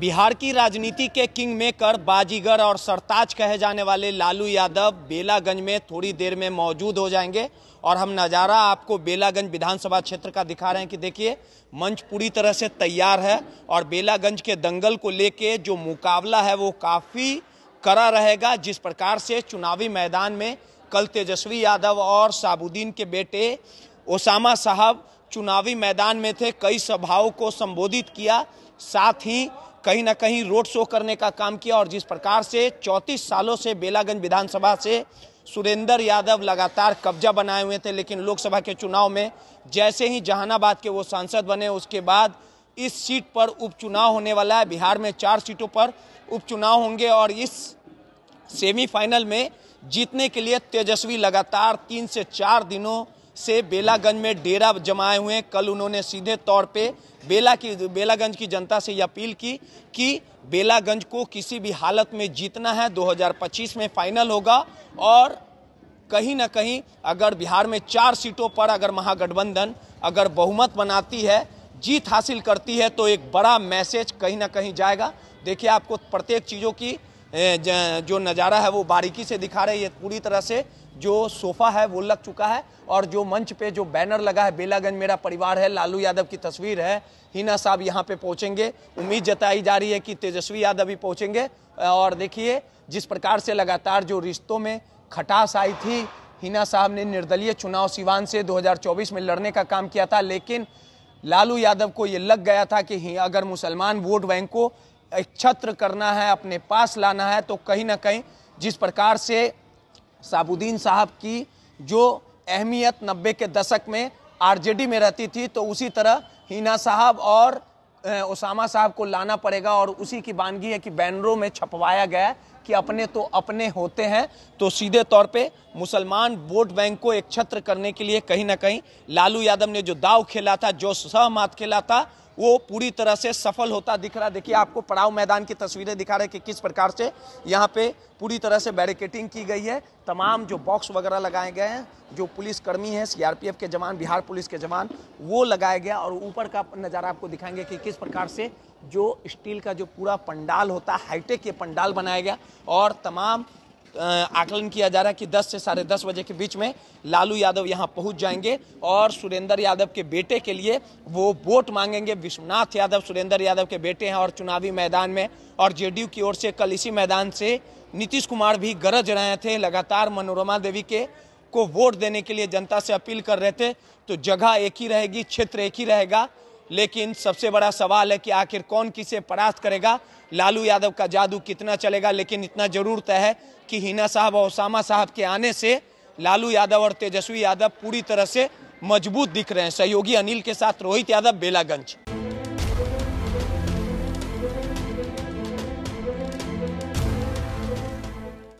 बिहार की राजनीति के किंग मेकर बाजीगर और सरताज कहे जाने वाले लालू यादव बेलागंज में थोड़ी देर में मौजूद हो जाएंगे और हम नज़ारा आपको बेलागंज विधानसभा क्षेत्र का दिखा रहे हैं कि देखिए मंच पूरी तरह से तैयार है और बेलागंज के दंगल को लेके जो मुकाबला है वो काफ़ी कड़ा रहेगा जिस प्रकार से चुनावी मैदान में कल तेजस्वी यादव और साबुद्दीन के बेटे ओसामा साहब चुनावी मैदान में थे कई सभाओं को संबोधित किया साथ ही कहीं ना कहीं रोड शो करने का काम किया और जिस प्रकार से चौंतीस सालों से बेलागंज विधानसभा से सुरेंद्र यादव लगातार कब्जा बनाए हुए थे लेकिन लोकसभा के चुनाव में जैसे ही जहानाबाद के वो सांसद बने उसके बाद इस सीट पर उपचुनाव होने वाला है बिहार में चार सीटों पर उपचुनाव होंगे और इस सेमीफाइनल में जीतने के लिए तेजस्वी लगातार तीन से चार दिनों से बेलागंज में डेरा जमाए हुए कल उन्होंने सीधे तौर पे बेला की बेलागंज की जनता से ये अपील की कि बेलागंज को किसी भी हालत में जीतना है 2025 में फाइनल होगा और कहीं ना कहीं अगर बिहार में चार सीटों पर अगर महागठबंधन अगर बहुमत बनाती है जीत हासिल करती है तो एक बड़ा मैसेज कहीं ना कहीं जाएगा देखिए आपको प्रत्येक चीज़ों की जो नज़ारा है वो बारीकी से दिखा रहे हैं पूरी तरह से जो सोफ़ा है वो लग चुका है और जो मंच पे जो बैनर लगा है बेलागंज मेरा परिवार है लालू यादव की तस्वीर है हिना साहब यहाँ पे पहुँचेंगे उम्मीद जताई जा रही है कि तेजस्वी यादव भी पहुँचेंगे और देखिए जिस प्रकार से लगातार जो रिश्तों में खटास आई थी हिना साहब ने निर्दलीय चुनाव सिवान से 2024 में लड़ने का काम किया था लेकिन लालू यादव को ये लग गया था कि अगर मुसलमान वोट बैंक को छत्र करना है अपने पास लाना है तो कहीं ना कहीं जिस प्रकार से साबुद्दीन साहब की जो अहमियत नब्बे के दशक में आरजेडी में रहती थी तो उसी तरह हिना साहब और ओसामा साहब को लाना पड़ेगा और उसी की बानगी है कि बैनरों में छपवाया गया कि अपने तो अपने होते हैं तो सीधे तौर पे मुसलमान वोट बैंक को एक छत्र करने के लिए कहीं ना कहीं लालू यादव ने जो दाव खेला था जो सहमात खेला था वो पूरी तरह से सफल होता दिख रहा देखिए आपको पड़ाव मैदान की तस्वीरें दिखा रहे हैं कि किस प्रकार से यहाँ पे पूरी तरह से बैरिकेटिंग की गई है तमाम जो बॉक्स वगैरह लगाए गए हैं जो पुलिसकर्मी हैं सीआरपीएफ के जवान बिहार पुलिस के जवान वो लगाया गया और ऊपर का नज़ारा आपको दिखाएंगे कि किस प्रकार से जो स्टील का जो पूरा पंडाल होता है हाईटेक ये पंडाल बनाया गया और तमाम आकलन किया जा रहा है कि 10 से साढ़े दस बजे के बीच में लालू यादव यहाँ पहुंच जाएंगे और सुरेंद्र यादव के बेटे के लिए वो वोट मांगेंगे विश्वनाथ यादव सुरेंद्र यादव के बेटे हैं और चुनावी मैदान में और जेडीयू की ओर से कल इसी मैदान से नीतीश कुमार भी गरज रहे थे लगातार मनोरमा देवी के को वोट देने के लिए जनता से अपील कर रहे थे तो जगह एक ही रहेगी क्षेत्र एक ही रहेगा लेकिन सबसे बड़ा सवाल है कि आखिर कौन किसे परास्त करेगा लालू यादव का जादू कितना चलेगा लेकिन इतना जरूर तय है कि हिना साहब और ओसामा साहब के आने से लालू यादव और तेजस्वी यादव पूरी तरह से मजबूत दिख रहे हैं सहयोगी अनिल के साथ रोहित यादव बेलागंज